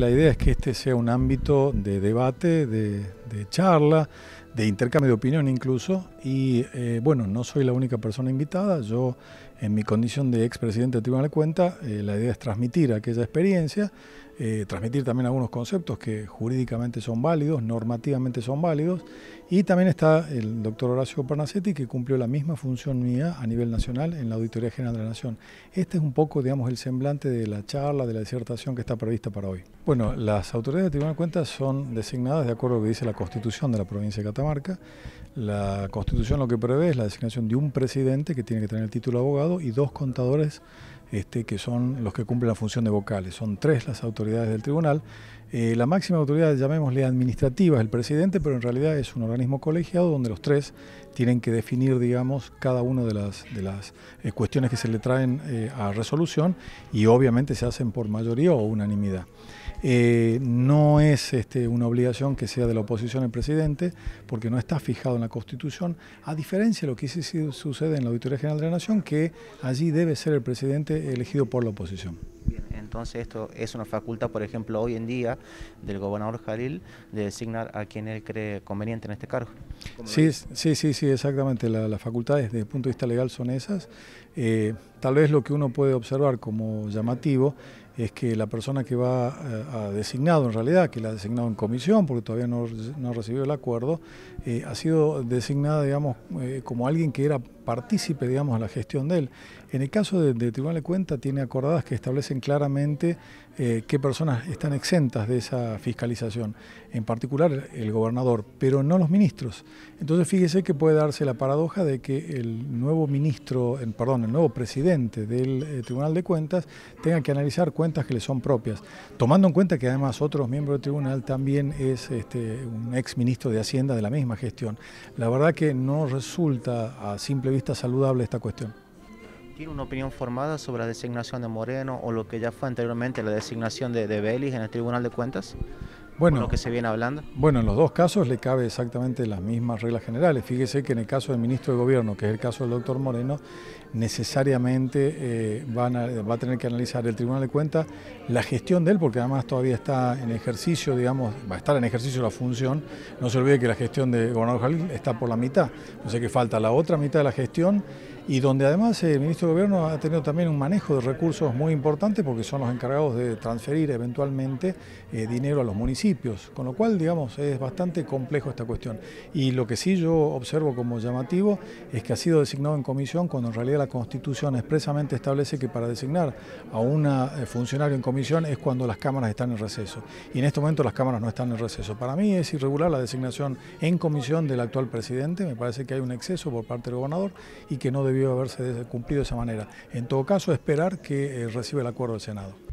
La idea es que este sea un ámbito de debate, de, charla, de intercambio de opinión incluso. Y eh, bueno, no soy la única persona invitada, yo en mi condición de expresidente del Tribunal de Cuentas, eh, la idea es transmitir aquella experiencia, eh, transmitir también algunos conceptos que jurídicamente son válidos, normativamente son válidos, y también está el doctor Horacio Parnacetti, que cumplió la misma función mía a nivel nacional en la Auditoría General de la Nación. Este es un poco, digamos, el semblante de la charla, de la disertación que está prevista para hoy. Bueno, las autoridades del Tribunal de Cuentas son designadas de acuerdo a lo que dice la Constitución de la provincia de Catamarca. La Constitución lo que prevé es la designación de un presidente que tiene que tener el título de abogado y dos contadores este, que son los que cumplen la función de vocales. Son tres las autoridades del tribunal. Eh, la máxima autoridad, llamémosle administrativa, es el presidente, pero en realidad es un organismo colegiado donde los tres tienen que definir, digamos, cada una de las, eh, cuestiones que se le traen eh, a resolución y obviamente se hacen por mayoría o unanimidad. Eh, no es este, una obligación que sea de la oposición el presidente, porque no está fijado en la Constitución, a diferencia de lo que sucede en la Auditoría General de la Nación, que allí debe ser el presidente elegido por la oposición. Bien, entonces esto es una facultad, por ejemplo, hoy en día del gobernador Jalil de designar a quien él cree conveniente en este cargo. Sí, sí, sí, sí, exactamente. las facultades desde el punto de vista legal son esas. Eh, tal vez lo que uno puede observar como llamativo es que la persona que va eh, a designado en realidad, que la ha designado en comisión, porque todavía no, no recibido el acuerdo, eh, ha sido designada, digamos, eh, como alguien que era partícipe, digamos, a la gestión de él. En el caso del Tribunal de Cuentas, tiene acordadas que establecen claramente qué personas están exentas de esa fiscalización, en particular el gobernador, pero no los ministros. Entonces, fíjese que puede darse la paradoja de que el nuevo ministro, perdón, el nuevo presidente del Tribunal de Cuentas tenga que analizar cuentas que le son propias, tomando en cuenta que además otro miembro del tribunal también es este, un ex ministro de Hacienda de la misma gestión. La verdad que no resulta a simple vista saludable esta cuestión. ¿Tiene una opinión formada sobre la designación de Moreno o lo que ya fue anteriormente la designación de, de Belis en el Tribunal de Cuentas? bueno, lo que se viene hablando? Bueno, en los dos casos le cabe exactamente las mismas reglas generales. Fíjese que en el caso del ministro de Gobierno, que es el caso del doctor Moreno, necesariamente eh, va a tener que analizar el Tribunal de Cuentas la gestión de él, porque además todavía está en ejercicio, digamos, va a estar en ejercicio la función. No se olvide que la gestión de gobernador Jalil está por la mitad, o sea que falta la otra mitad de la gestión y donde además el ministro de Gobierno ha tenido también un manejo de recursos muy importante porque son los encargados de transferir eventualmente eh, dinero a los municipios, con lo cual, digamos, es bastante complejo esta cuestión. Y lo que sí yo observo como llamativo es que ha sido designado en comisión cuando en realidad la Constitución expresamente establece que para designar a un eh, funcionario en comisión es cuando las cámaras están en receso. Y en este momento las cámaras no están en receso. Para mí es irregular la designación en comisión del actual presidente, me parece que hay un exceso por parte del gobernador y que no debió haberse cumplido de esa manera. En todo caso, esperar que eh, reciba el acuerdo del Senado.